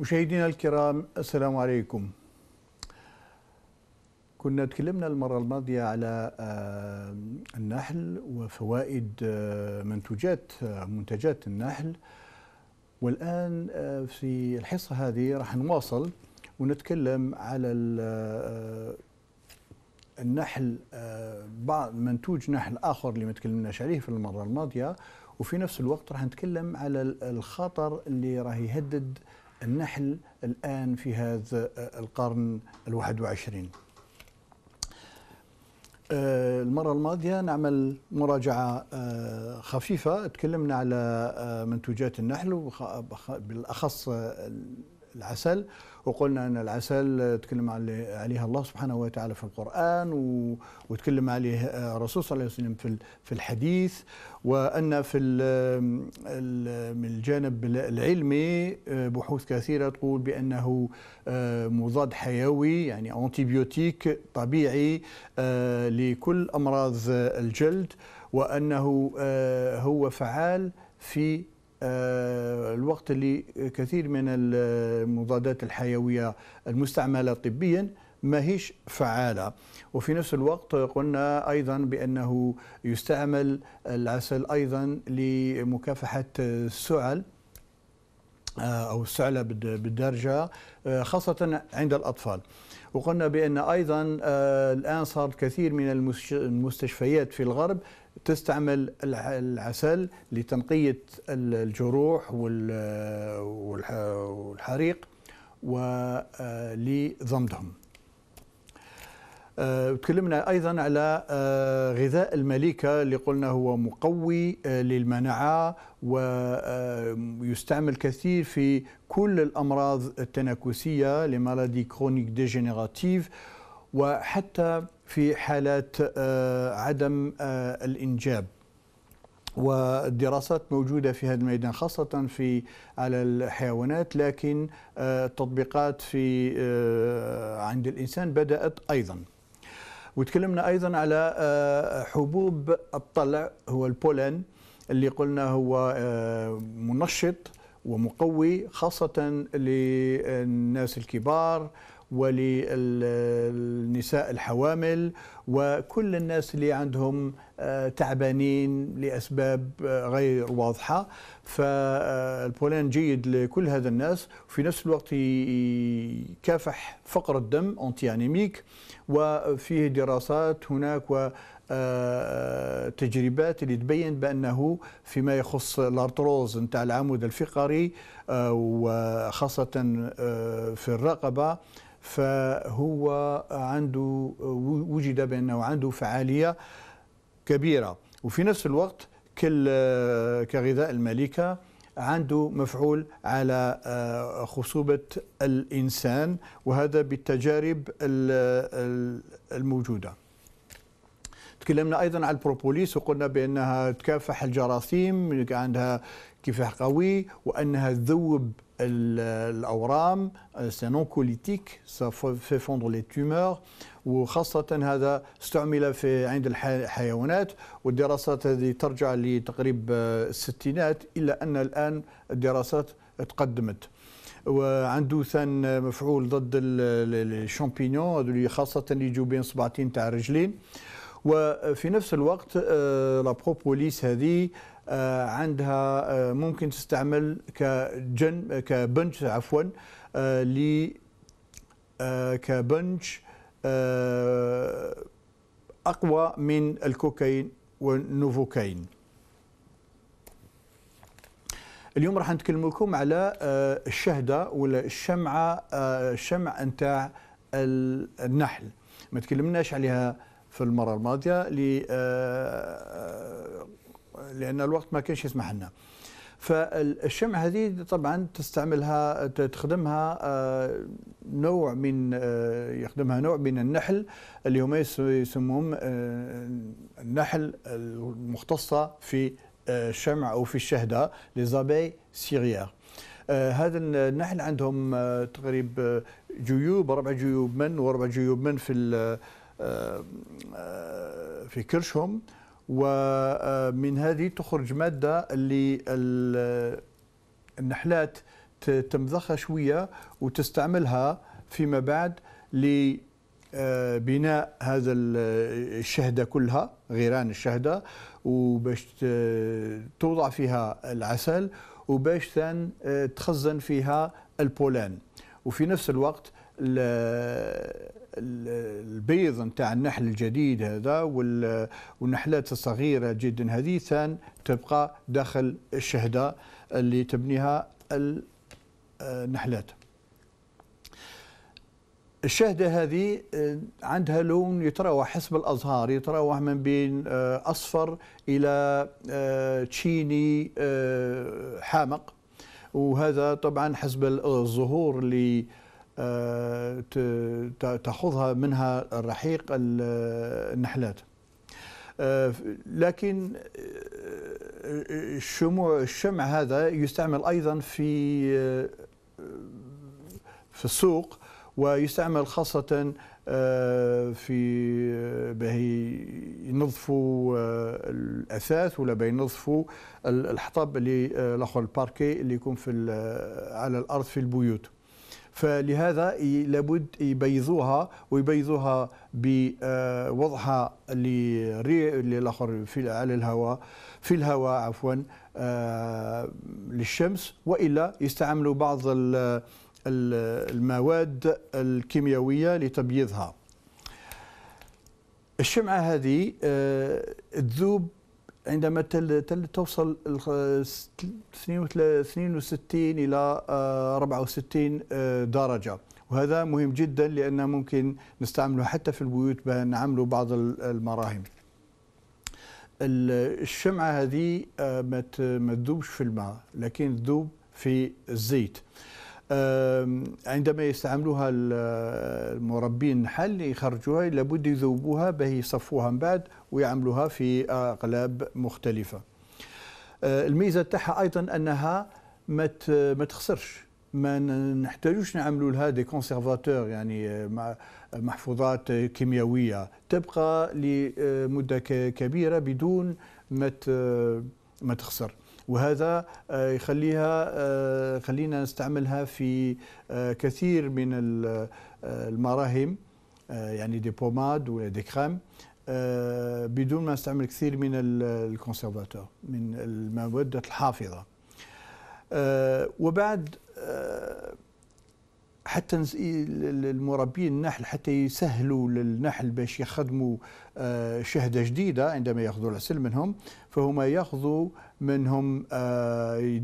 مشاهدينا الكرام السلام عليكم كنا تكلمنا المرة الماضية على آه، النحل وفوائد آه، منتوجات آه، منتجات النحل والآن في الحصة هذه راح نواصل ونتكلم على النحل بعض منتوج نحل آخر اللي ما تكلمناش عليه في المرة الماضية وفي نفس الوقت راح نتكلم على الخطر اللي راه يهدد النحل الآن في هذا آه، القرن الواحد وعشرين آه، المرة الماضية نعمل مراجعة آه، خفيفة تكلمنا على منتوجات النحل بالأخص العسل وقلنا ان العسل تكلم عليها الله سبحانه وتعالى في القران وتكلم عليه آه، الرسول صلى الله عليه وسلم في الحديث وان في من الجانب العلمي آه، بحوث كثيره تقول بانه آه، مضاد حيوي يعني انتيبيوتيك طبيعي لكل امراض الجلد وانه هو فعال في آه، الوقت اللي كثير من المضادات الحيويه المستعمله طبيا ماهيش فعالة وفي نفس الوقت قلنا أيضا بأنه يستعمل العسل أيضا لمكافحة السعل آه، أو السعلة بالدرجة آه، خاصة عند الأطفال وقلنا بأن أيضا الآن صار كثير من المستشفيات في الغرب تستعمل العسل لتنقية الجروح والحريق ولضمدهم آه، آه، تكلمنا ايضا على آه، غذاء المليكه اللي قلنا هو مقوي للمناعه ويستعمل كثير في كل الامراض التناكسيه لمالادي كرونيك ديجينيراتيف وحتى في حالات آه، عدم آه، الإنجاب والدراسات موجودة في هذا الميدان خاصة في على الحيوانات لكن آه، التطبيقات في عند الإنسان بدأت أيضا وتكلمنا أيضا على حبوب الطلع هو البولين اللي قلنا هو منشط ومقوي خاصة للناس الكبار وللنساء الحوامل وكل الناس اللي عندهم آه، تعبانين لاسباب آه، غير واضحه فالبولان جيد لكل هذا الناس وفي نفس الوقت يكافح فقر الدم انتيانيميك وفيه دراسات هناك و آه، تجربات اللي تبين بانه فيما يخص الارتروز نتاع العمود الفقري وخاصه في الرقبه فهو عنده وجد بانه عنده فعاليه كبيرة وفي نفس الوقت كل آه، كغذاء الملكة عنده مفعول على آه، خصوبة الإنسان وهذا بالتجارب آه، الموجودة تكلمنا ايضا عن البروبوليس وقلنا بانها تكافح الجراثيم عندها كفاح قوي وانها تذوب الاورام نونكوليتيك كوليتيك في فوندر لي تومور وخاصه هذا استعمل في عند الحيوانات والدراسات هذه ترجع لتقريب الستينات الا ان الان الدراسات تقدمت وعنده ثان مفعول ضد الشامبينيون هذول خاصه اللي يجوا بين صبعتين تاع رجلين وفي نفس الوقت آه، لا هذه آه، عندها آه، ممكن تستعمل كجن كبنش عفوا آه، ل كبنش اقوى من الكوكايين والنوفوكاين اليوم راح نتكلم لكم على الشهده ولا الشمعه الشمع نتاع النحل ما تكلمناش عليها في المره الماضيه لان الوقت ما كانش يسمح لنا فالشمع هذه طبعا تستعملها تخدمها آه، نوع من آه، يخدمها نوع من النحل اللي هما يسموهم آه، النحل المختصه في الشمع او في الشهده ليزابي سيريا هذا النحل عندهم تقريبا جيوب ربع جيوب من وربع جيوب من في في كرشهم ومن هذه تخرج ماده اللي النحلات تمضخها شويه وتستعملها فيما بعد لبناء هذا الشهده كلها غيران الشهده وباش توضع فيها العسل وباش ثان تخزن فيها البولان وفي نفس الوقت البيض نتاع النحل الجديد هذا والنحلات الصغيره جدا هذه ثان تبقى داخل الشهده اللي تبنيها النحلات الشهده هذه آه، عندها لون يتراوح حسب الازهار يتراوح من بين آه، اصفر الى آه، تشيني حامق وهذا طبعا حسب الزهور اللي تأخذها منها الرحيق النحلات آه، لكن آه، الشموع الشمع هذا يستعمل أيضا في آه، في السوق ويستعمل خاصة في به ينظفوا الاثاث ولا به ينظفوا الحطب اللي لاخو الباركي اللي يكون في على الارض في البيوت. فلهذا لابد يبيضوها ويبيضوها بوضعها آه، للاخر في على الهواء في الهواء عفوا آه، للشمس والا يستعملوا بعض المواد الكيميائيه لتبييضها الشمعه هذه آه، تذوب عندما تل تل توصل 62 الى 64 آه، آه، درجه وهذا مهم جدا لان ممكن نستعمله حتى في البيوت نعمله بعض المراهم الشمعه هذه آه، ما تذوبش في الماء لكن تذوب في الزيت عندما يستعملوها المربين النحل يخرجوها لابد يذوبوها به يصفوها من بعد ويعملوها في اقلاب مختلفه آه، الميزه تاعها ايضا انها ما ما تخسرش ما نحتاجوش نعملوا لها دي كونسيرفاتور يعني آه، محفوظات كيميائيه تبقى لمده كبيره بدون ما ما تخسر وهذا آه، يخليها آه، خلينا نستعملها في آه، كثير من المراهم يعني دي بوماد ولا دي كريم بدون ما نستعمل كثير من الكونسرفاتور من المواد الحافظه وبعد حتى المربين النحل حتى يسهلوا للنحل باش يخدموا آه، شهدة جديدة عندما يأخذوا العسل منهم فهما يأخذوا منهم آه،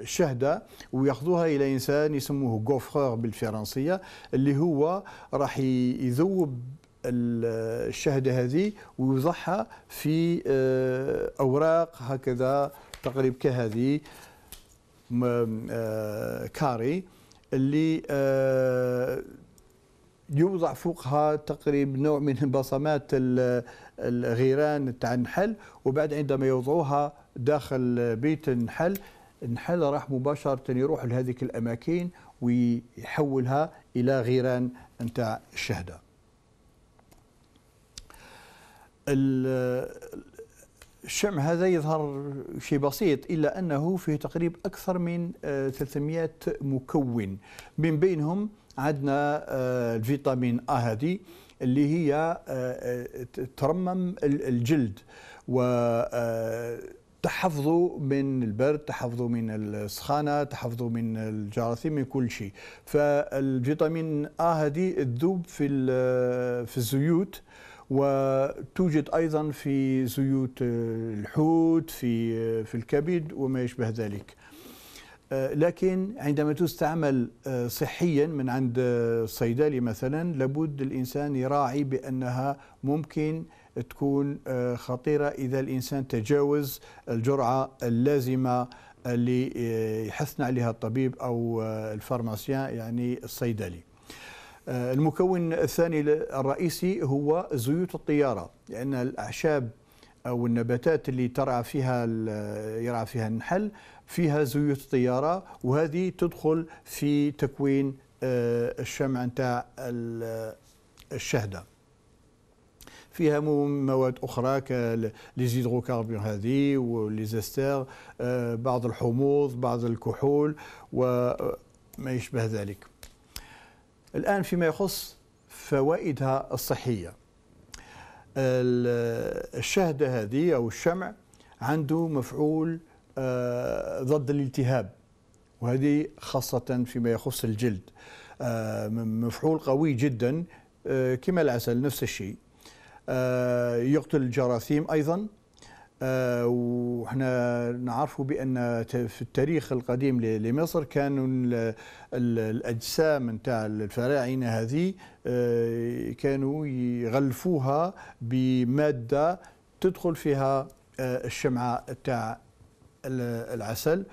الشهدة ويأخذوها إلى إنسان يسموه غوفرور بالفرنسية اللي هو راح يذوب الشهدة هذه ويوضعها في آه، أوراق هكذا تقريب كهذه كاري اللي آه، يوضع فوقها تقريب نوع من بصمات الغيران تاع النحل وبعد عندما يوضعوها داخل بيت النحل النحل راح مباشرة يروح لهذيك الأماكن ويحولها إلى غيران نتاع الشهدة الشمع هذا يظهر شيء بسيط إلا أنه فيه تقريبا أكثر من 300 آه، مكون من بينهم عندنا آه، الفيتامين أ هذه اللي هي آه، ترمم الجلد و تحفظوا من البرد تحفظوا من السخانة تحفظوا من الجراثيم من كل شيء فالفيتامين آ هذه تذوب في في الزيوت وتوجد ايضا في زيوت الحوت في في الكبد وما يشبه ذلك آه، لكن عندما تستعمل آه، صحيا من عند الصيدلي آه، مثلا لابد الانسان يراعي بانها ممكن تكون خطيره اذا الانسان تجاوز الجرعه اللازمه اللي يحثنا عليها الطبيب او الفارماسيان يعني الصيدلي. آه، المكون الثاني الرئيسي هو زيوت الطيارة لأن الأعشاب أو النباتات اللي ترعى فيها يرعى فيها النحل فيها زيوت طيارة وهذه تدخل في تكوين آه، الشمع نتاع الشهدة فيها مواد اخرى كالزيدروكاربون هذه وليزستير آه، بعض الحموض بعض الكحول وما يشبه ذلك الآن فيما يخص فوائدها الصحية الشهدة هذه أو الشمع عنده مفعول آه، ضد الالتهاب وهذه خاصة فيما يخص الجلد آه، مفعول قوي جدا آه، كما العسل نفس الشيء يقتل الجراثيم أيضا آه، وحنا نعرفوا بان في التاريخ القديم لمصر كانوا الاجسام نتاع الفراعنه هذه آه، كانوا يغلفوها بماده تدخل فيها آه، الشمعه تاع العسل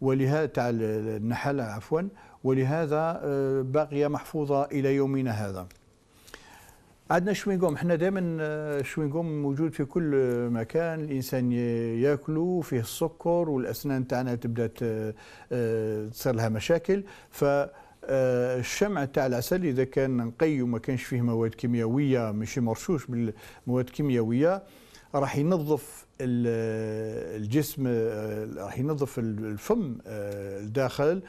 ولهذا تاع النحل عفوا ولهذا باقيه محفوظه الى يومنا هذا عندنا شوينغوم حنا دائما آه، شوينغوم موجود في كل مكان الانسان ياكله فيه السكر والاسنان تاعنا تبدا آه، تصير لها مشاكل ف آه، الشمع تاع العسل اذا كان نقي وما كانش فيه مواد كيميائيه ماشي مرشوش بالمواد الكيميائيه راح ينظف الجسم راح ينظف الفم الداخل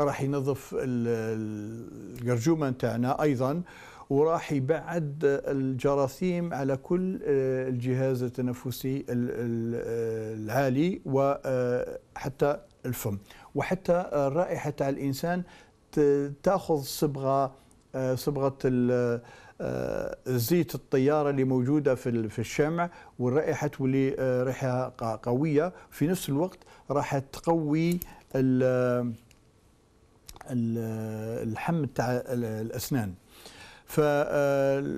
راح ينظف القرجومه تاعنا ايضا وراح يبعد الجراثيم على كل آه، الجهاز التنفسي آه، العالي وحتى آه، الفم وحتى الرائحه تاع الانسان تاخذ صبغه صبغه زيت الطياره اللي موجوده في في الشمع والرائحه تولي ريحه قويه في نفس الوقت راح تقوي الحم تاع الاسنان ف آه،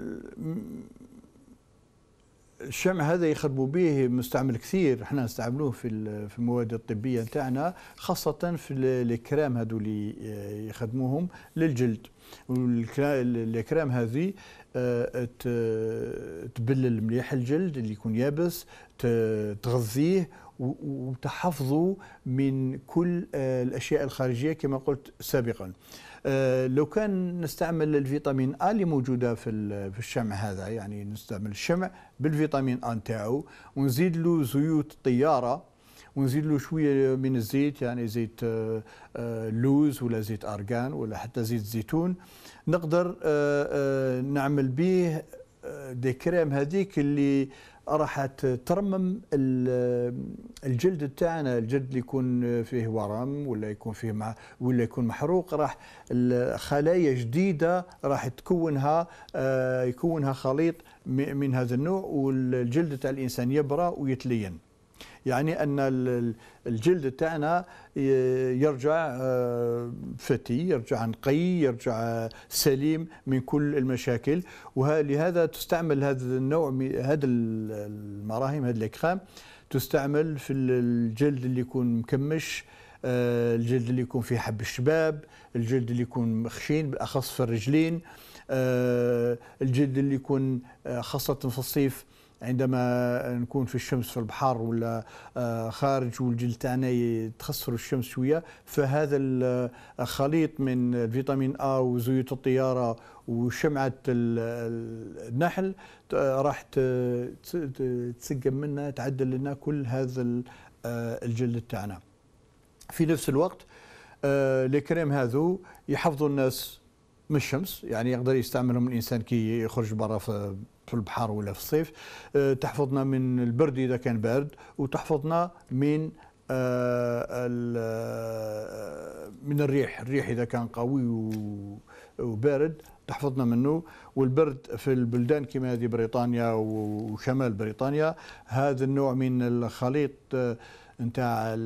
الشمع هذا يخربوا به مستعمل كثير احنا نستعملوه في في المواد الطبيه نتاعنا خاصه في الكرام هذو اللي آه، يخدموهم للجلد والكرام هذه آه، تبلل مليح الجلد اللي يكون يابس تغذيه وتحفظه من كل الاشياء الخارجيه كما قلت سابقا آه، لو كان نستعمل الفيتامين ا اللي موجوده في في الشمع هذا يعني نستعمل الشمع بالفيتامين ا نتاعو ونزيد له زيوت الطياره ونزيد له شويه من الزيت يعني زيت آه، آه، لوز ولا زيت ارغان ولا حتى زيت زيتون نقدر نعمل به دي كريم هذيك اللي راح ترمم الجلد تاعنا الجلد اللي يكون فيه ورم ولا يكون فيه مع ولا يكون محروق راح خلايا جديده راح تكونها آه، يكونها خليط من هذا النوع والجلد تاع الانسان يبرى ويتلين يعني ان الجلد تاعنا يرجع آه، فتي يرجع نقي يرجع سليم من كل المشاكل ولهذا تستعمل هذا النوع هذا المراهم هذا الاكرام تستعمل في الجلد اللي يكون مكمش آه، الجلد اللي يكون فيه حب الشباب الجلد اللي يكون مخشين بالاخص في الرجلين آه، الجلد اللي يكون خاصه في الصيف عندما نكون في الشمس في البحر ولا آه، خارج والجلد تاعنا تخسر الشمس شويه فهذا الخليط آه، من فيتامين ا وزيوت الطياره وشمعه النحل آه، راح تسقم منا تعدل لنا كل هذا الجلد تاعنا في نفس الوقت الكريم هذو يحفظوا الناس من الشمس يعني يقدر يستعملهم الانسان كي يخرج برا في في البحر ولا في الصيف آه، تحفظنا من البرد اذا كان بارد وتحفظنا من آه، آه، من الريح الريح اذا كان قوي وبارد تحفظنا منه والبرد في البلدان كما هذه بريطانيا وشمال بريطانيا هذا النوع من الخليط نتاع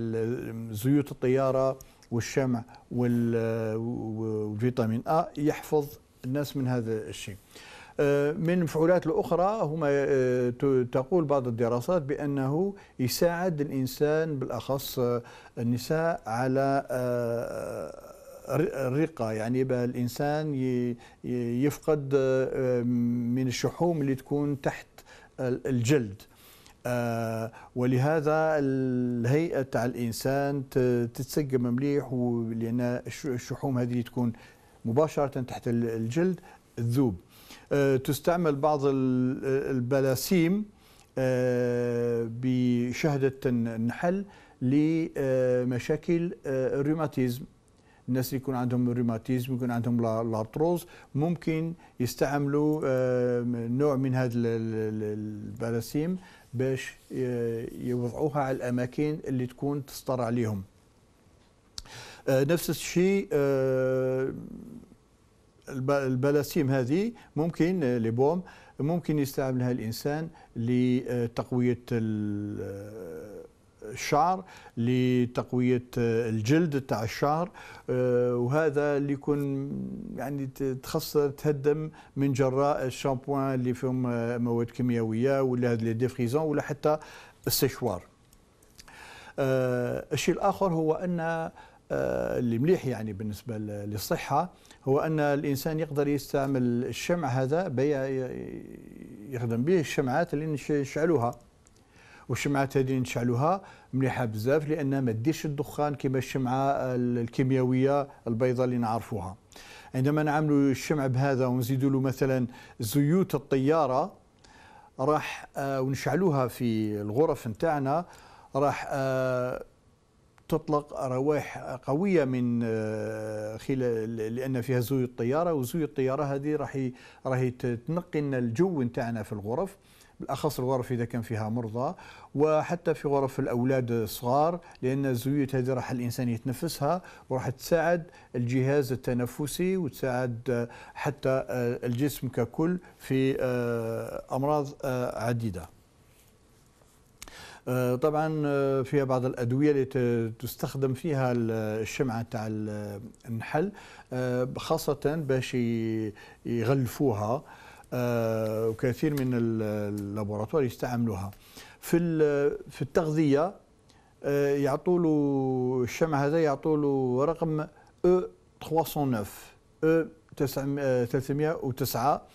زيوت الطياره والشمع والفيتامين ا يحفظ الناس من هذا الشيء آه، من المفعولات الأخرى هما آه، تقول بعض الدراسات بأنه يساعد الإنسان بالأخص آه، النساء على الرقة يعني الإنسان يفقد من الشحوم اللي تكون تحت الجلد ولهذا الهيئة تاع الإنسان تتسقم مليح لأن الشحوم هذه تكون مباشرة تحت الجلد الذوب آه، تستعمل بعض آه، البلاسيم آه، بشهدة النحل لمشاكل الروماتيزم الناس اللي يكون عندهم الروماتيزم يكون عندهم لابتروز ممكن يستعملوا نوع من هذه البلاسيم باش يوضعوها على الاماكن اللي تكون تستر عليهم نفس الشيء البلاسيم هذه ممكن آه، لي بوم ممكن يستعملها الانسان لتقويه آه، الشعر لتقويه آه، الجلد تاع الشعر وهذا اللي يكون يعني تخص تهدم من جراء الشامبوان اللي فيهم مواد كيميائيه ولا هذا لي ديفريزون ولا حتى السيشوار الشيء الاخر هو ان اللي مليح يعني بالنسبه للصحه هو أن الإنسان يقدر يستعمل الشمع هذا يخدم به الشمعات اللي نشعلوها والشمعات هذه نشعلوها مليحة بزاف لأنها ما تديش الدخان كما الشمعة الكيميائية البيضاء اللي نعرفوها عندما نعملوا الشمع بهذا ونزيدوا له مثلا زيوت الطيارة راح آه، ونشعلوها في الغرف نتاعنا راح آه، تطلق رواح قوية من آه، خلال لأن فيها زوي الطيارة وزوي الطيارة هذه راح راح تنقي لنا الجو نتاعنا في الغرف بالاخص الغرف اذا كان فيها مرضى وحتى في غرف الاولاد الصغار لان الزيوت هذه راح الانسان يتنفسها وراح تساعد الجهاز التنفسي وتساعد آه، حتى آه، الجسم ككل في امراض عديده آه، طبعا آه، فيها بعض الادويه اللي تستخدم فيها الشمعه تاع النحل آه، خاصه باش يغلفوها وكثير من اللابوراتوار يستعملوها في في التغذيه يعطوا له الشمع هذا يعطوا له رقم او 309 او 309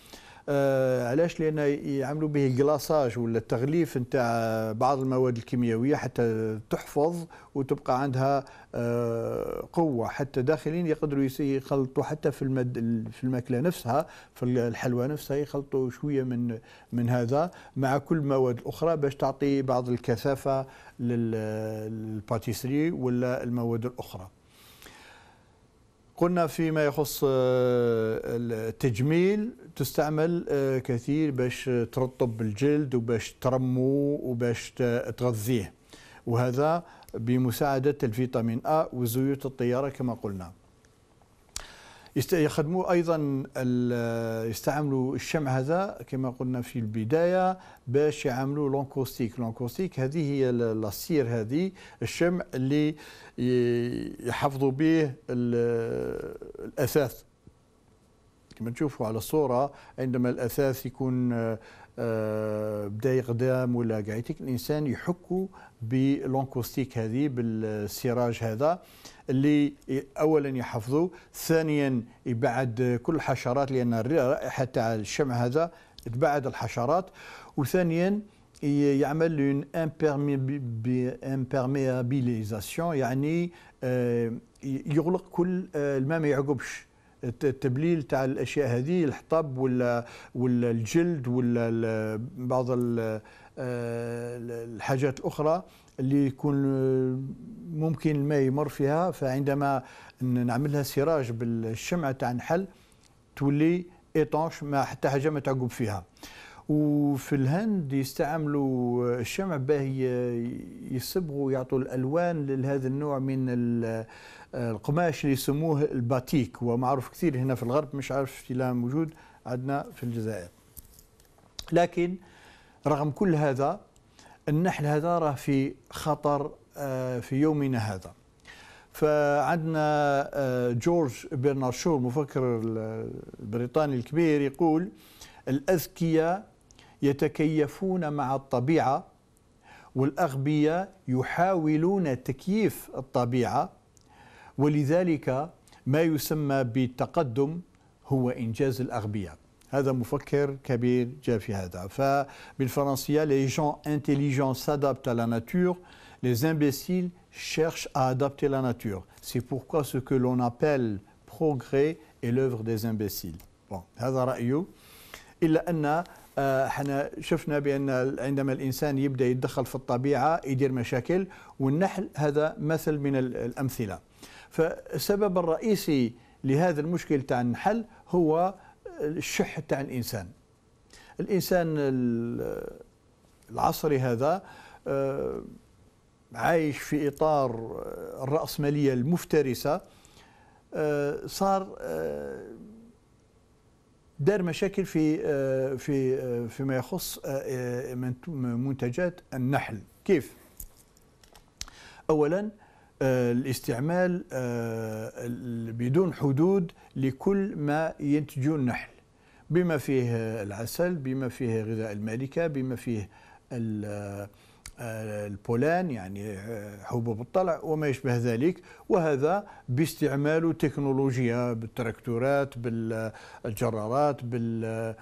آه علاش لان يعملوا به جلاصاج ولا التغليف نتاع بعض المواد الكيميائيه حتى تحفظ وتبقى عندها آه قوه حتى داخلين يقدروا يخلطوا حتى في المد في الماكله نفسها في الحلوى نفسها يخلطوا شويه من من هذا مع كل المواد الاخرى باش تعطي بعض الكثافه للباتيسري ولا المواد الاخرى قلنا فيما يخص آه، التجميل تستعمل آه، كثير باش ترطب الجلد وباش ترمو وباش تغذيه وهذا بمساعدة الفيتامين أ وزيوت الطيارة كما قلنا يخدموا ايضا يستعملوا الشمع هذا كما قلنا في البدايه باش يعملوا لونكوستيك لونكوستيك هذه هي لاسير هذه الشمع اللي يحفظوا به الاثاث كما تشوفوا على الصوره عندما الاثاث يكون آه، بدا يقدام ولا قاعد الانسان يحكوا بلونكوستيك هذه بالسراج هذا اللي اولا يحفظوا ثانيا يبعد كل الحشرات لان الرائحه تاع الشمع هذا تبعد الحشرات وثانيا يعمل اون امبيرميابيليزاسيون يعني آه، يغلق كل آه، الماء ما يعقبش التبليل تاع الاشياء هذه الحطب ولا ولا الجلد ولا بعض آه، الحاجات الاخرى اللي يكون آه، ممكن الماء يمر فيها فعندما نعملها سراج بالشمعه تاع النحل تولي ايطونش ما حتى حاجه ما تعقب فيها وفي الهند يستعملوا الشمع باه يصبغوا يعطوا الالوان لهذا النوع من القماش اللي يسموه الباتيك ومعروف كثير هنا في الغرب مش عارف لا موجود عندنا في الجزائر لكن رغم كل هذا النحل هذا راه في خطر آه، في يومنا هذا فعندنا آه، جورج برنارد شو المفكر البريطاني الكبير يقول الأذكياء يتكيفون مع الطبيعة والأغبياء يحاولون تكييف الطبيعة ولذلك ما يسمى بالتقدم هو إنجاز الأغبياء هذا مفكر كبير جاء في هذا فبالفرنسية les gens intelligents s'adaptent à la nature les imbéciles cherchent à adapter la nature c'est pourquoi ce que l'on appelle progrès est l'œuvre des imbéciles bon, هذا رأيه إلا أن آه، احنا شفنا بان عندما الانسان يبدا يتدخل في الطبيعه يدير مشاكل والنحل هذا مثل من الامثله فالسبب الرئيسي لهذا المشكل تاع النحل هو الشح تاع الانسان الانسان العصري هذا آه، عايش في اطار آه، الراسماليه المفترسه آه، صار دار مشاكل في في فيما يخص منتجات النحل كيف اولا آه، الاستعمال آه، بدون حدود لكل ما ينتجه النحل بما فيه العسل بما فيه غذاء المالكة بما فيه آه، البولان يعني حبوب الطلع وما يشبه ذلك وهذا باستعمال تكنولوجيا بالتراكتورات بالجرارات بال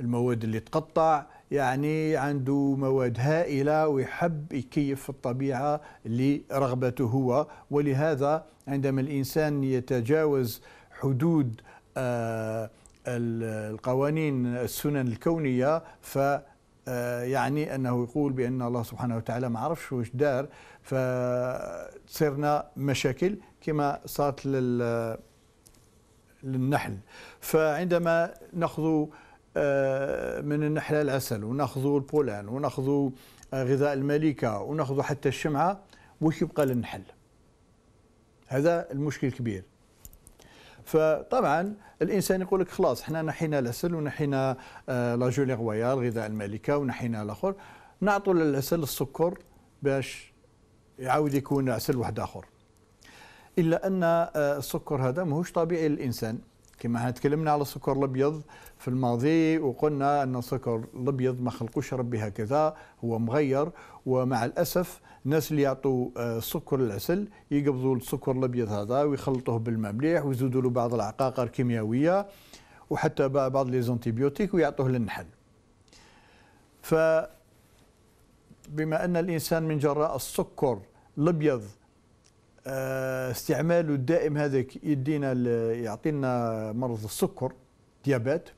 المواد اللي تقطع يعني عنده مواد هائلة ويحب يكيف في الطبيعة لرغبته هو ولهذا عندما الإنسان يتجاوز حدود آه، القوانين السنن الكونية ف آه، يعني انه يقول بان الله سبحانه وتعالى ما عرفش واش دار فصرنا مشاكل كما صارت للنحل فعندما ناخذ آه، من النحله العسل وناخذوا البولان وناخذوا آه، غذاء الملكه وناخذوا حتى الشمعه وش يبقى للنحل هذا المشكل كبير فطبعا الانسان يقول لك خلاص احنا نحينا العسل ونحينا آه، لا جولي رويال غذاء الملكه ونحينا الاخر نعطوا للعسل السكر باش يعاود يكون عسل واحد اخر الا ان السكر هذا ماهوش طبيعي للانسان كما تكلمنا على السكر الابيض في الماضي وقلنا ان السكر الابيض ما خلقوش ربي هكذا هو مغير ومع الاسف الناس اللي يعطوا السكر آه، العسل يقبضوا السكر الابيض هذا ويخلطوه بالماء مليح ويزودوا له بعض العقاقر الكيميائيه وحتى بعض لي زونتيبيوتيك ويعطوه للنحل ف بما ان الانسان من جراء السكر الابيض استعماله الدائم هذا يدينا يعطينا مرض السكر ديابات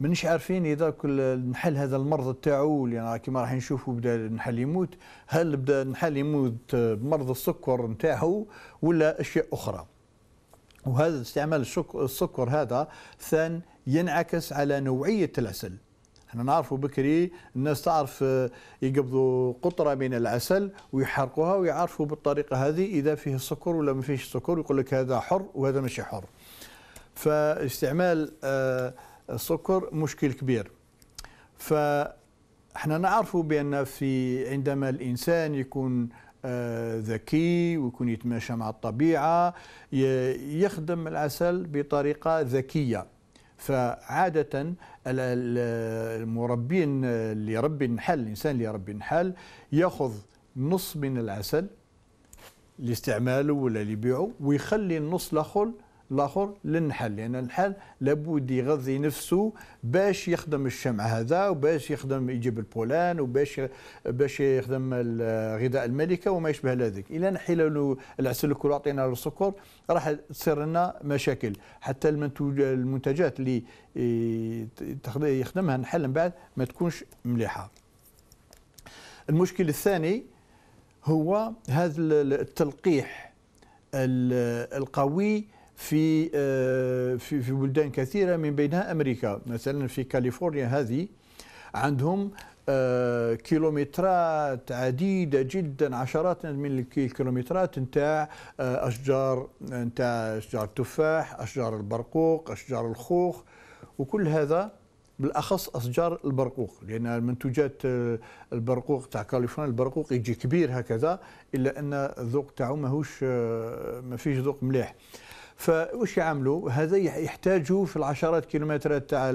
منش عارفين اذا كل نحل هذا المرض تاعو يعني كيما راح نشوفوا بدا النحل يموت هل بدا النحل يموت بمرض السكر نتاعو ولا اشياء اخرى وهذا استعمال السكر هذا ثان ينعكس على نوعيه العسل احنا نعرفوا بكري الناس تعرف آه، يقبضوا قطره من العسل ويحرقوها ويعرفوا بالطريقه هذه اذا فيه السكر ولا ما فيهش السكر يقول لك هذا حر وهذا ماشي حر فاستعمال آه، السكر مشكل كبير فاحنا نعرفوا بان في عندما الانسان يكون آه، ذكي ويكون يتماشى مع الطبيعه يخدم العسل بطريقه ذكيه فعادة المربين اللي يربي النحل الإنسان اللي يربي النحل يأخذ نص من العسل لاستعماله ولا لبيعه ويخلي النص الآخر الاخر للنحل لان يعني النحل لابد يغذي نفسه باش يخدم الشمع هذا وباش يخدم يجيب البولان وباش باش يخدم غذاء الملكه وما يشبه ذلك الا نحيل له العسل الكل وعطينا له السكر راح تصير لنا مشاكل حتى المنتجات اللي يخدمها النحل من بعد ما تكونش مليحه المشكل الثاني هو هذا التلقيح القوي في آه، في في بلدان كثيره من بينها امريكا مثلا في كاليفورنيا هذه عندهم آه، كيلومترات عديده جدا عشرات من الكيلومترات نتاع آه، اشجار نتاع اشجار التفاح اشجار البرقوق اشجار الخوخ وكل هذا بالاخص اشجار البرقوق لان منتوجات البرقوق تاع كاليفورنيا البرقوق يجي كبير هكذا الا ان الذوق تاعو ماهوش ما فيش ذوق مليح فوش يعملوا هذا يحتاجوا في العشرات كيلومترات تاع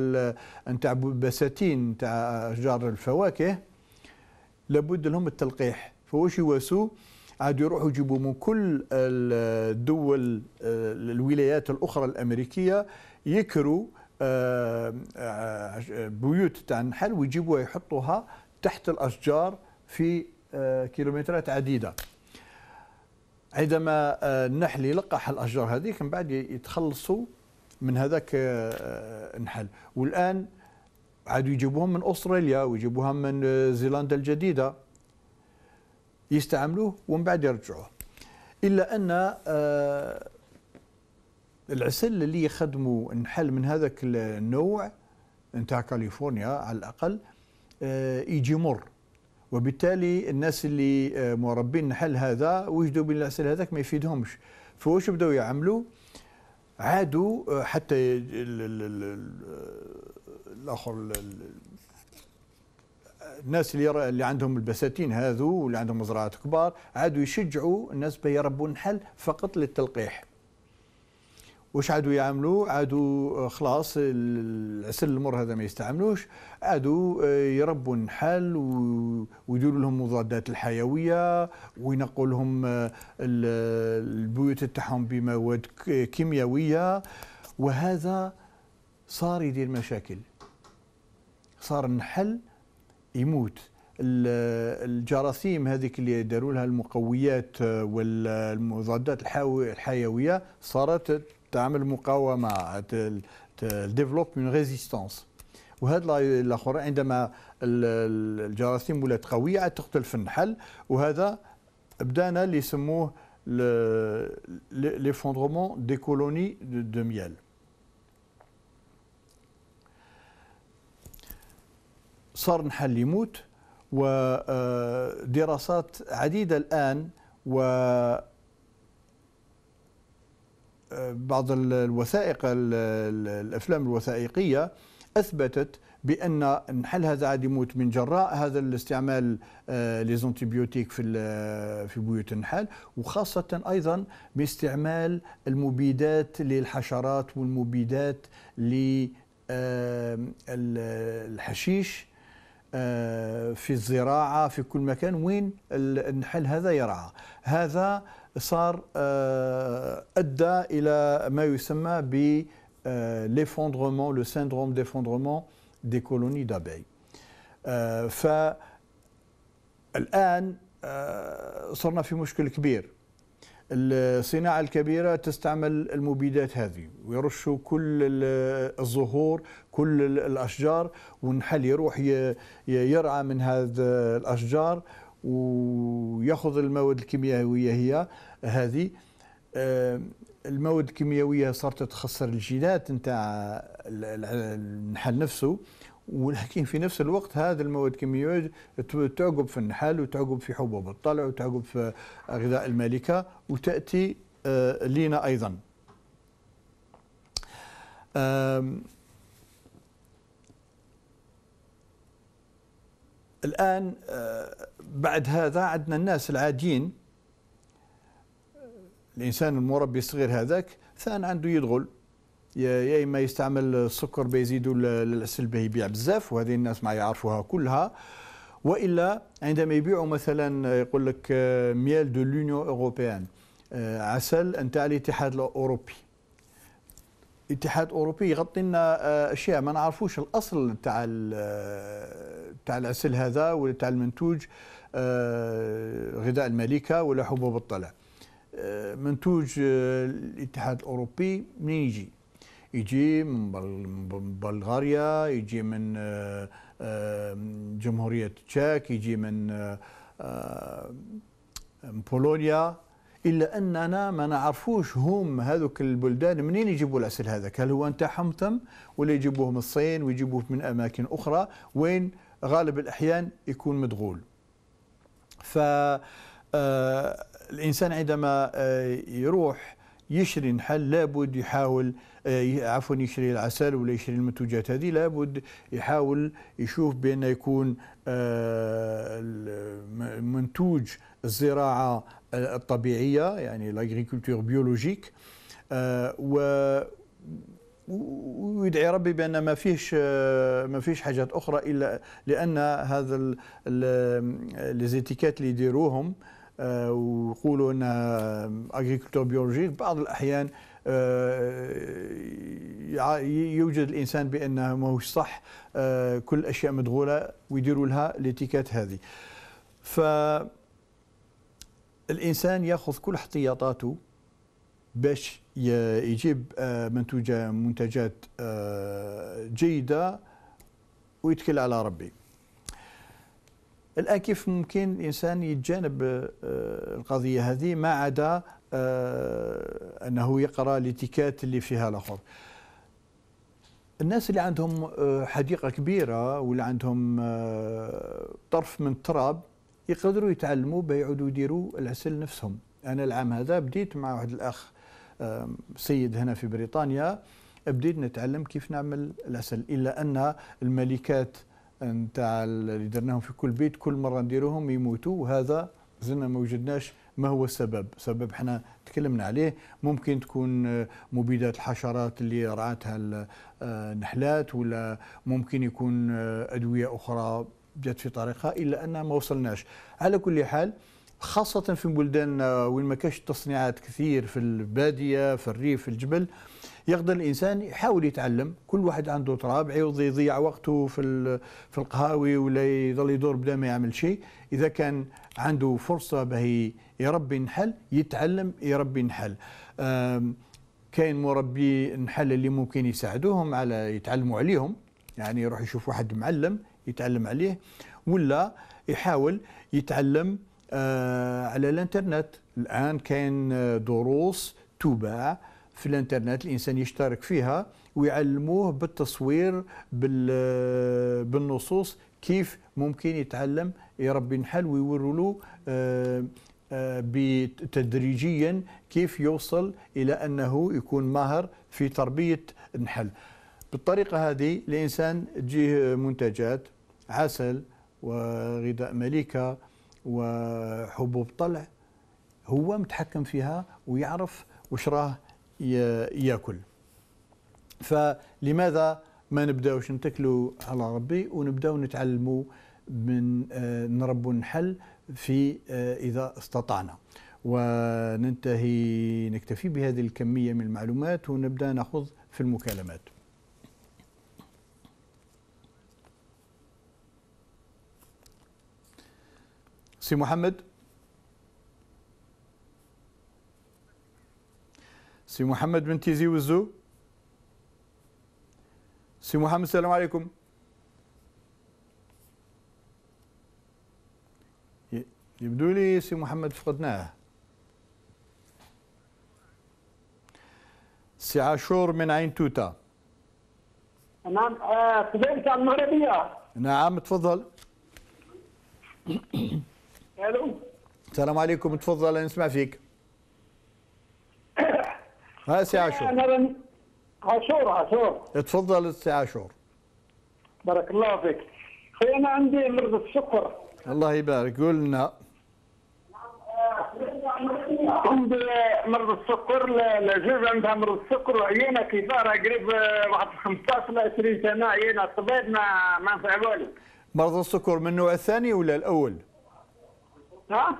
نتاع بساتين تاع اشجار الفواكه لابد لهم التلقيح فواش يواسوا عاد يروحوا يجيبوا من كل الدول الولايات الاخرى الامريكيه يكروا آه، آه، بيوت تاع النحل ويجيبوها يحطوها تحت الاشجار في آه، كيلومترات عديده عندما النحل آه، يلقح الاشجار هذيك من بعد يتخلصوا من هذاك آه، آه، النحل والان عادوا يجيبوهم من استراليا ويجيبوها من زيلاندا الجديده يستعملوه ومن بعد يرجعوه الا ان العسل اللي يخدموا النحل من هذاك النوع نتاع كاليفورنيا على الاقل يجي مر وبالتالي الناس اللي آه، مربين حل هذا وجدوا العسل هذاك ما يفيدهمش فواش بداو يعملوا عادوا آه، حتى الاخر الناس اللي اللي عندهم البساتين هذو واللي عندهم مزرعات كبار عادوا يشجعوا الناس بيربوا النحل فقط للتلقيح واش عادوا يعملوا عادوا آه، خلاص العسل المر هذا ما يستعملوش عادوا آه، يربوا النحل ويديروا لهم مضادات الحيويه وينقوا لهم آه، البيوت تاعهم بمواد كيميائيه وهذا صار يدير مشاكل صار النحل يموت الجراثيم هذيك اللي داروا لها المقويات والمضادات الحيويه صارت تعمل مقاومه تديفلوب من ريزيستانس وهذا الاخرى عندما الجراثيم ولات قويه عاد تقتل في النحل وهذا بدانا اللي يسموه ليفوندرومون دي كولوني دو ميال صار نحل يموت ودراسات آه، عديده الان و بعض الوثائق الافلام الوثائقيه اثبتت بان نحل هذا عاد يموت من جراء هذا الاستعمال آه، لي زونتيبيوتيك في في بيوت النحل وخاصه ايضا باستعمال المبيدات للحشرات والمبيدات للحشيش آه، آه، في الزراعه في كل مكان وين النحل هذا يرعى هذا صار آه، ادى الى ما يسمى ب لو سيندروم ديفوندرومون دي كولوني دابي ف فالآن آه، صرنا في مشكل كبير الصناعة الكبيرة تستعمل المبيدات هذه ويرشوا كل الزهور كل الأشجار ونحل يروح يرعى من هذه الأشجار وياخذ المواد الكيميائيه هي هذه المواد الكيميائيه صارت تخسر الجينات نتاع النحل نفسه ولكن في نفس الوقت هذه المواد الكيميائيه تعقب في النحل وتعقب في حبوب الطلع وتعقب في غذاء المالكه وتاتي آه، لينا ايضا الآن آه، بعد هذا عندنا الناس العاديين الإنسان المربي الصغير هذاك ثان عنده يدغل يا إما يستعمل السكر بيزيدوا به يبيع بزاف وهذه الناس ما يعرفوها كلها والا عندما يبيعوا مثلا يقول لك آه، ميال دو لونيون اوروبيان آه، عسل نتاع الاتحاد الاوروبي اتحاد اوروبي يغطي لنا آه، اشياء ما نعرفوش الاصل تاع آه، تاع العسل هذا ولا تاع المنتوج آه، غذاء الملكه ولا حبوب الطلع منتوج الاتحاد الاوروبي منين يجي يجي من بلغاريا يجي من جمهوريه تشاك يجي من بولونيا الا اننا ما نعرفوش هم هذوك البلدان منين يجيبوا العسل هذاك هل هو نتاعهم حمتم ولا يجيبوه من الصين ويجيبوه من اماكن اخرى وين غالب الاحيان يكون مدغول ف آه، الانسان عندما آه، يروح يشري نحل لابد يحاول آه، عفوا يشري العسل ولا يشري المنتوجات هذه لابد يحاول يشوف بأن يكون آه، منتوج الزراعة الطبيعية يعني لاغريكولتور آه، بيولوجيك و ويدعي ربي بان ما فيش ما فيش حاجات اخرى الا لان هذا لي زيتيكات اللي يديروهم آه، ويقولوا انها اجريكولتور بيولوجيك بعض الاحيان آه، يوجد الانسان بانها ماهوش صح آه، كل الاشياء مدغوله ويديروا لها الاتيكات هذه ف الانسان ياخذ كل احتياطاته باش يجيب منتوجات منتجات جيده ويتكل على ربي الآن كيف ممكن الإنسان يتجنب آه، القضية هذه ما عدا آه، أنه يقرأ الاتيكات اللي فيها الآخر الناس اللي عندهم آه، حديقة كبيرة ولا عندهم طرف من التراب يقدروا يتعلموا بيعودوا يديروا العسل نفسهم أنا العام هذا بديت مع واحد الأخ سيد هنا في بريطانيا بديت نتعلم كيف نعمل العسل إلا أن الملكات نتاع اللي درناهم في كل بيت كل مره نديروهم يموتوا وهذا زلنا ما وجدناش ما هو السبب سبب احنا تكلمنا عليه ممكن تكون آه، مبيدات الحشرات اللي رعاتها النحلات آه، ولا ممكن يكون آه، ادويه اخرى جت في طريقها الا ان ما وصلناش على كل حال خاصة في بلداننا وين ما كاش تصنيعات كثير في البادية في الريف في الجبل يقدر الانسان يحاول يتعلم كل واحد عنده تراب عوض يضيع وقته في في القهاوي ولا يظل يدور بدا ما يعمل شيء اذا كان عنده فرصه به يربي نحل يتعلم يربي نحل كاين مربي نحل اللي ممكن يساعدوهم على يتعلموا عليهم يعني يروح يشوف واحد معلم يتعلم عليه ولا يحاول يتعلم آه، على الانترنت الان كاين آه، دروس تباع في الانترنت الانسان يشترك فيها ويعلموه بالتصوير بالنصوص كيف ممكن يتعلم يربي النحل ويوروا له آه، آه، تدريجيا كيف يوصل الى انه يكون ماهر في تربيه النحل بالطريقه هذه الانسان تجيه منتجات عسل وغذاء مليكه وحبوب طلع هو متحكم فيها ويعرف وش راه ياكل فلماذا ما نبداوش نتكلوا على ربي ونبداو نتعلموا من آه، نربوا نحل في آه، اذا استطعنا وننتهي نكتفي بهذه الكميه من المعلومات ونبدا ناخذ في المكالمات سي محمد سي محمد بن تيزي وزو سي محمد السلام عليكم يبدو لي سي محمد فقدناه سي عاشور من عين توتا نعم تفضل آه، المغربية نعم تفضل الو السلام عليكم تفضل نسمع فيك ها سي عاشور يعني عاشور عاشور اتفضل سي عاشور بارك الله فيك خي انا عندي مرض السكر الله يبارك قول لنا عندي مرض السكر الزوجة عندها مرض السكر وعينا كبار قريب آه، واحد 15 ل 20 سنة عينا الطبيب ما ما نفع والو مرض السكر من النوع الثاني ولا الأول؟ ها؟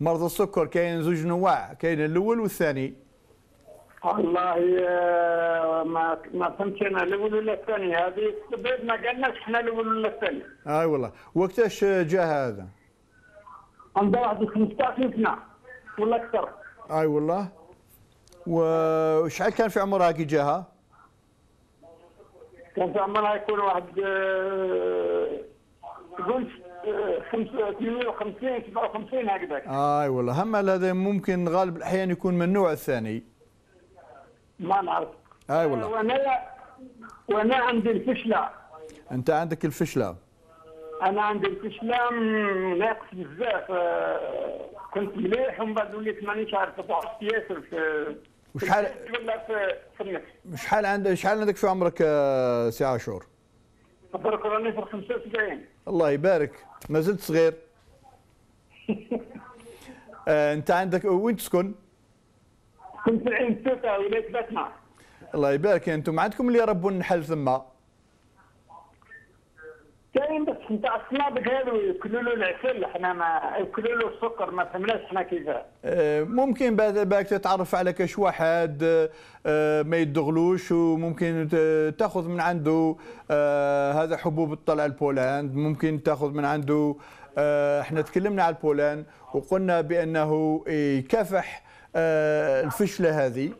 مرض السكر كاين زوج نواع كاين الأول والثاني والله ما ما فهمتش انا الاول ولا الثاني هذه بعد ما قالناش احنا الاول ولا الثاني. اي والله، وقتاش جاء هذا؟ عند واحد 15 سنه ولا اكثر. اي والله. وشحال كان في عمرها كي جاها؟ كان في عمرها يكون واحد قلت 58 57 هكذاك. اي والله، هم هذا ممكن غالب الاحيان يكون من النوع الثاني. ما نعرف اي والله آه، وانا وانا عندي الفشله انت عندك الفشله انا عندي الفشله ناقص بزاف آه، كنت مليح ومن بعد وليت مانيش عارف ضعفت ياسر في وشحال ولا في النفس شحال عندك شحال عندك في عمرك آه، سي عاشور؟ برك راني في 75 الله يبارك ما زلت صغير انت عندك وين تسكن؟ كنت نعيم التوكا ولايه باتنا الله يبارك انتم عندكم اللي ربوا النحل ثم كاين بس نتاع اصناب قالوا ياكلوا له العسل احنا ما ياكلوا له السكر ما فهمناش احنا كيفاه ممكن بالك تتعرف على كاش واحد آه، آه، ما يدغلوش وممكن تاخذ من عنده آه، هذا حبوب الطلع البولاند ممكن تاخذ من عنده احنا تكلمنا على البولان وقلنا بانه يكافح آه، الفشله هذه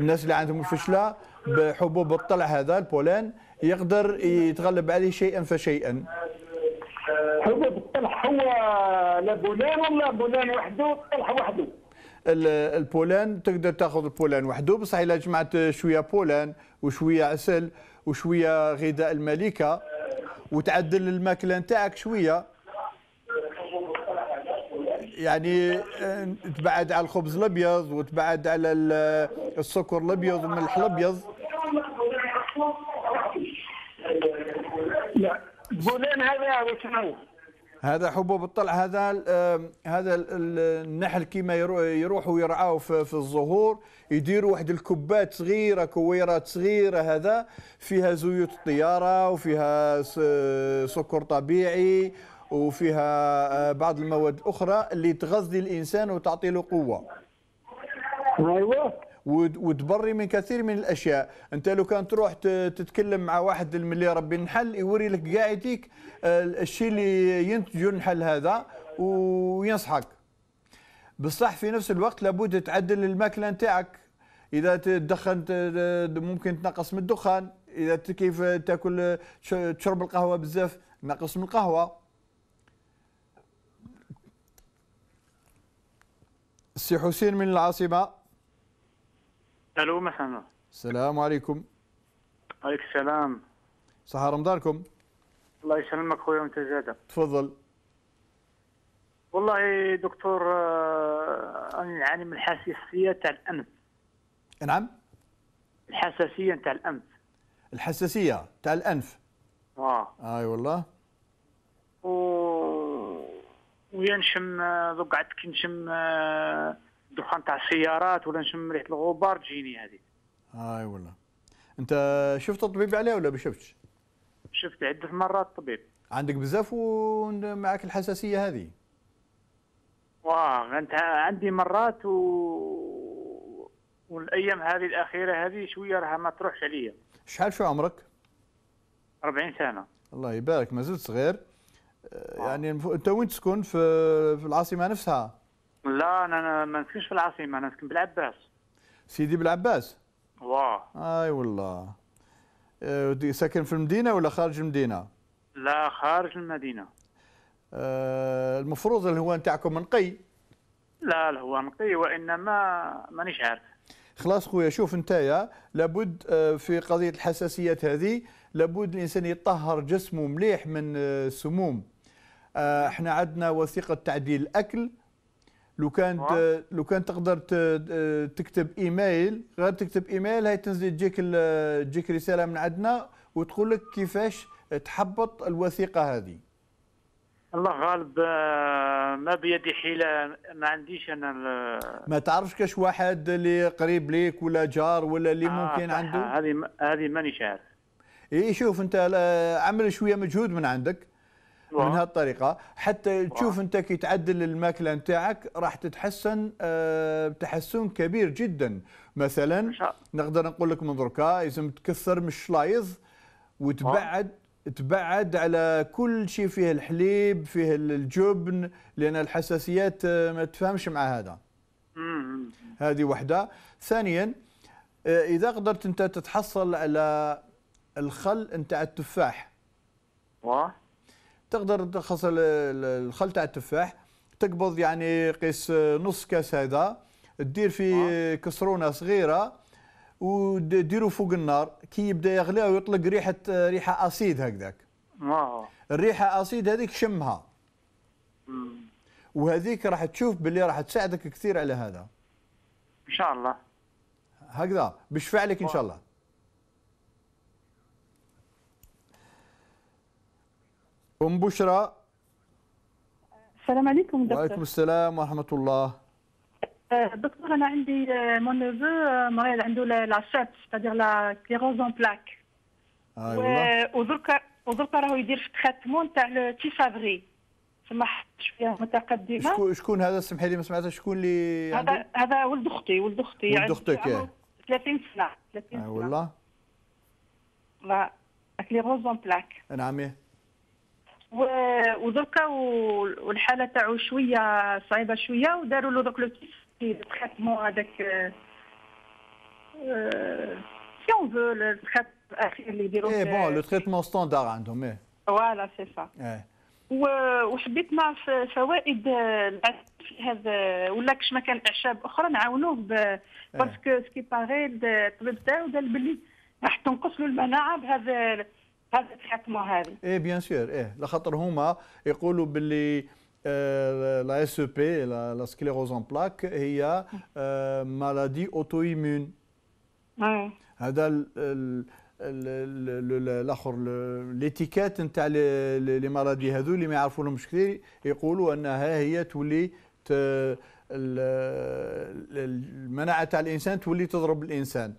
الناس اللي عندهم الفشله بحبوب الطلع هذا البولان يقدر يتغلب عليه شيئا فشيئا حبوب الطلح هو لا بولان ولا بولان وحده الطلح وحده البولان تقدر تاخذ البولان وحده بصح الا جمعت شويه بولان وشويه عسل وشويه غذاء الملكه وتعدل الماكله نتاعك شويه يعني آه، تبعد على الخبز الابيض وتبعد على آه، السكر الابيض والملح الابيض بولين هذا شنو هذا حبوب الطلع هذا آه، هذا النحل كيما يروحوا يرعاو في, الزهور يديروا واحد الكبات صغيره كويرات صغيره هذا فيها زيوت الطياره وفيها سكر طبيعي وفيها آه، بعض المواد اخرى اللي تغذي الانسان وتعطي له قوه ايوه وتبري من كثير من الاشياء انت لو كان تروح تتكلم مع واحد من اللي ربي النحل يوري لك قاعدتك يديك آه، الشيء اللي ينتج النحل هذا وينصحك بصح في نفس الوقت لابد تعدل الماكله نتاعك اذا تدخن ممكن تنقص من الدخان اذا كيف تاكل آه، تشرب القهوه بزاف نقص من القهوه سي حسين من العاصمة ألو محمد السلام عليكم عليك السلام صحة رمضانكم الله يسلمك خويا وانت تفضل والله دكتور آه، انا نعاني من الحساسيه تاع الانف نعم الحساسيه تاع الانف الحساسيه تاع الانف اه اي والله و شويه نشم آه، دوك عاد كي نشم الدخان آه، تاع السيارات ولا نشم ريحه الغبار تجيني هذه اي والله انت شفت الطبيب عليه ولا ما شفتش شفت عده مرات الطبيب عندك بزاف ومعك الحساسيه هذه واه انت عندي مرات و... والايام هذه الاخيره هذه شويه راها ما تروحش عليا شحال شو عمرك 40 سنه الله يبارك ما زلت صغير آه. يعني انت وين تسكن في في العاصمه نفسها؟ لا انا ما نسكنش في العاصمه انا نسكن بالعباس سيدي بالعباس؟ واه اي والله آه، ساكن في المدينه ولا خارج المدينه؟ لا خارج المدينه آه، المفروض الهواء نتاعكم نقي لا الهواء نقي وانما مانيش عارف خلاص خويا شوف يا لابد في قضيه الحساسيات هذه لابد الانسان يطهر جسمه مليح من السموم آه، احنا عندنا وثيقه تعديل الاكل لو كانت لو كان تقدر آه، تكتب ايميل غير تكتب ايميل هاي تنزل تجيك آه، تجيك رساله من عندنا وتقول لك كيفاش تحبط الوثيقه هذه الله غالب ما بيدي حيله ما عنديش انا ما تعرفش كاش واحد اللي قريب ليك ولا جار ولا اللي آه ممكن عنده هذه هذه مانيش عارف اي شوف انت عمل شويه مجهود من عندك من هالطريقه حتى تشوف انت كي تعدل الماكله نتاعك راح تتحسن آه، تحسن كبير جدا مثلا نقدر نقول لك من دركا لازم تكثر من الشلايظ وتبعد أه. تبعد على كل شيء فيه الحليب فيه الجبن لان الحساسيات آه، ما تفهمش مع هذا هذه وحده ثانيا اذا قدرت انت تتحصل على الخل نتاع التفاح واه تقدر تخص الخل تاع التفاح تقبض يعني قيس نص كاس هذا دير آه. كسرونه صغيره وديروا فوق النار كي يبدا يغلي ويطلق ريحه ريحه اسيد هكذاك الريحه اسيد هذيك شمها وهذيك راح تشوف باللي راح تساعدك كثير على هذا ان شاء الله هكذا بشفع لك ان شاء الله ام بشرى السلام عليكم دكتور وعليكم السلام ورحمه الله أه، دكتور انا عندي مون نوفو مريض عنده شات ستادير لا كليروز اون بلاك ودركا ودركا راهو يدير في تريتمون تاع تي فافري تما شويه متقدمه شكون شكون هذا سمحي لي ما سمعتش شكون اللي هذا هذا ولد اختي ولد اختي ولد يعني اختك 30 يعني إيه. سنه 30 سنه اي والله لا كليروز اون بلاك نعم إيه. ودركا والحاله تاعو شويه صعيبه شويه وداروا له دوك لو تريتمون هذاك سي اون فو لو الاخير اللي يديروا ايه بون لو تريتمون ستاندار عندهم ايه فوالا سي سا وحبيت نعرف فوائد آه، في هذا ولا كش ما كان اعشاب اخرى نعاونوه باسكو سكي باغي الطبيب تاعو قال بلي راح تنقص له المناعه بهذا هذا هذه ايه بيان سور ايه لخاطر هما يقولوا باللي آه، لا اس او بي لا سكليروز ان بلاك هي مالادي اوتو ايمون هذا الاخر ليتيكات نتاع لي مالادي هذو اللي ما يعرفولهمش كثير يقولوا انها هي تولي المناعه تاع الانسان تولي تضرب الانسان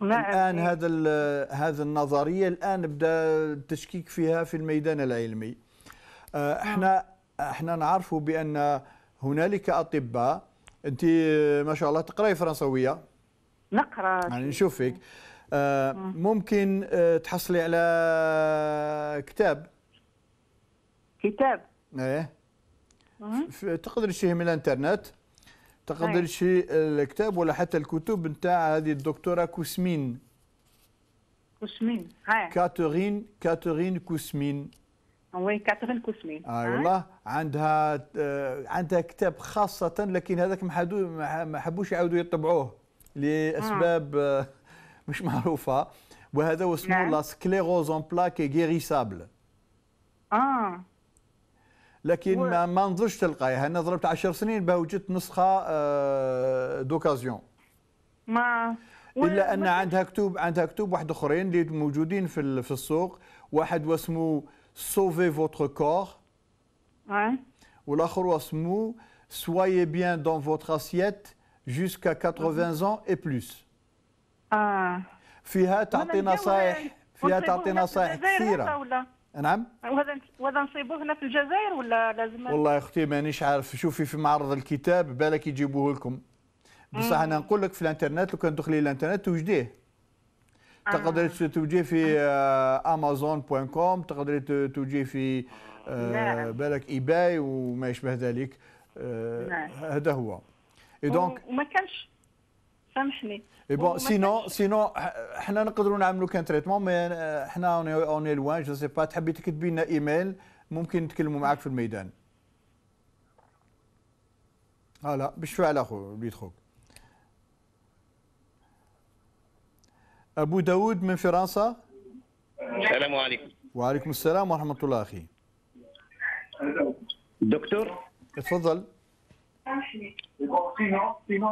نعم. الان إيه. هذا هذه النظريه الان بدا التشكيك فيها في الميدان العلمي آه، نعم. احنا احنا نعرفوا بان هنالك اطباء انت آه، ما شاء الله تقراي فرنسويه نقرا يعني نشوف فيك نعم. آه، نعم. ممكن تحصلي على كتاب كتاب ايه تقدري تشتريه من الانترنت تقدر طيب. شي الكتاب ولا حتى الكتب نتاع هذه الدكتوره كوسمين كوسمين هاي كاترين كاترين كوسمين وي كاترين كوسمين آه، اي والله عندها آه، عندها كتاب خاصه لكن هذاك ما حبوش يعاودوا يطبعوه لاسباب آه. مش معروفه وهذا اسمه نعم. لا سكليروز اون بلاك غيريسابل اه لكن و... ما نظرش تلقايها انا ضربت 10 سنين بها وجدت نسخه دوكازيون آه، ما الا ان عندها كتب عندها كتب واحد اخرين اللي موجودين في في السوق واحد واسمه سوفي فوتر كور والاخر واسمه سواي بيان دون فوتر اسيت جوسكا 80 زون اي بلوس اه فيها تعطي نصائح فيها تعطي نصائح كثيره أه، نعم وهذا نصيبوه هنا في الجزائر ولا لازم والله يا اختي مانيش عارف شوفي في معرض الكتاب بالك يجيبوه لكم بصح انا نقول لك في الانترنت لو كان تدخلي الانترنت توجديه تقدر آه. تقدري توجيه في آه، امازون بوان كوم تقدري توجيه في نعم. بالك اي باي وما يشبه ذلك نعم. هذا هو دونك وما كانش سامحني اي بون سينو سينو حنا نقدروا نعملوا كان تريتمون مي eh, حنا اوني لوان جو سي با تحبي تكتبي لنا ايميل ممكن نتكلموا معك في الميدان لا بشوي على اخو بيت خوك ابو داود من فرنسا السلام عليكم وعليكم السلام ورحمه الله اخي دكتور تفضل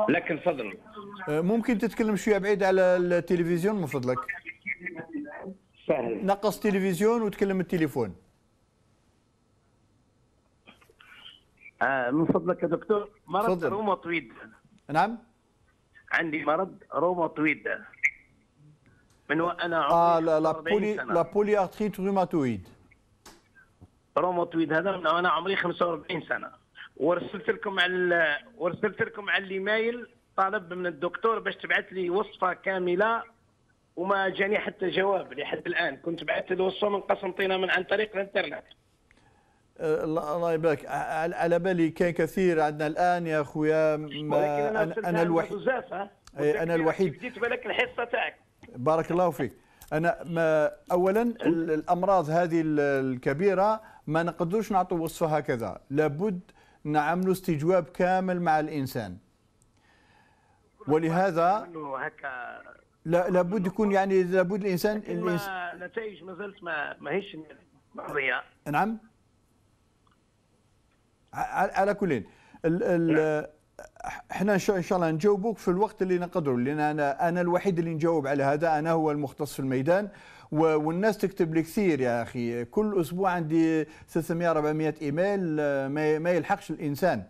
لكن تفضل أه، ممكن تتكلم شويه بعيد على التلفزيون من فضلك نقص تلفزيون وتكلم التليفون أه، من فضلك يا دكتور مرض روماتويد نعم عندي مرض روماتويد من وانا عمري اه لا بولي لا بولي ارتريت روماتويد روماتويد هذا من وانا عمري 45 سنه وارسلت لكم على وارسلت لكم على الايميل طلب من الدكتور باش تبعث لي وصفه كامله وما جاني حتى جواب لحد الان كنت بعثت الوصفه من قسنطينه من عن طريق الانترنت أه، الله يبارك أه، على بالي كان كثير عندنا الان يا ما انا, أنا الوحيد انا الوحيد جيت بالك الحصه تاعك بارك الله فيك انا ما اولا الامراض هذه الكبيره ما نقدروش نعطوا وصفه هكذا لابد نعملوا استجواب كامل مع الانسان ولهذا لا لابد يكون يعني لابد الانسان النتائج ما زالت ما ماهيش مرضيه نعم على كل نعم. احنا ان شاء الله نجاوبوك في الوقت اللي نقدروا لان انا انا الوحيد اللي نجاوب على هذا انا هو المختص في الميدان والناس تكتب لي كثير يا اخي كل اسبوع عندي 300 400 ايميل آه، ما يلحقش الانسان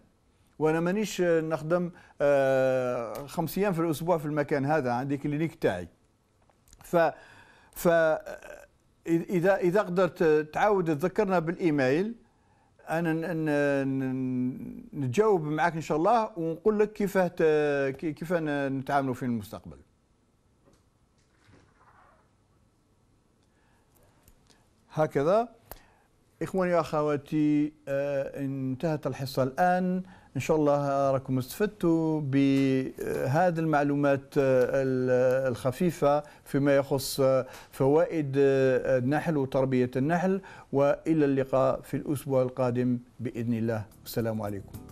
وانا مانيش آه، نخدم آه، خمس ايام في الاسبوع في المكان هذا عندي كلينيك تاعي ف ف اذا اذا قدرت تعاود تذكرنا بالايميل انا نتجاوب معك ان شاء الله ونقول لك كيف كيف نتعاملوا في المستقبل هكذا إخواني وأخواتي آه، انتهت الحصة الآن إن شاء الله راكم استفدتوا بهذه المعلومات آه، الخفيفة فيما يخص آه، فوائد النحل وتربية النحل وإلى اللقاء في الأسبوع القادم بإذن الله والسلام عليكم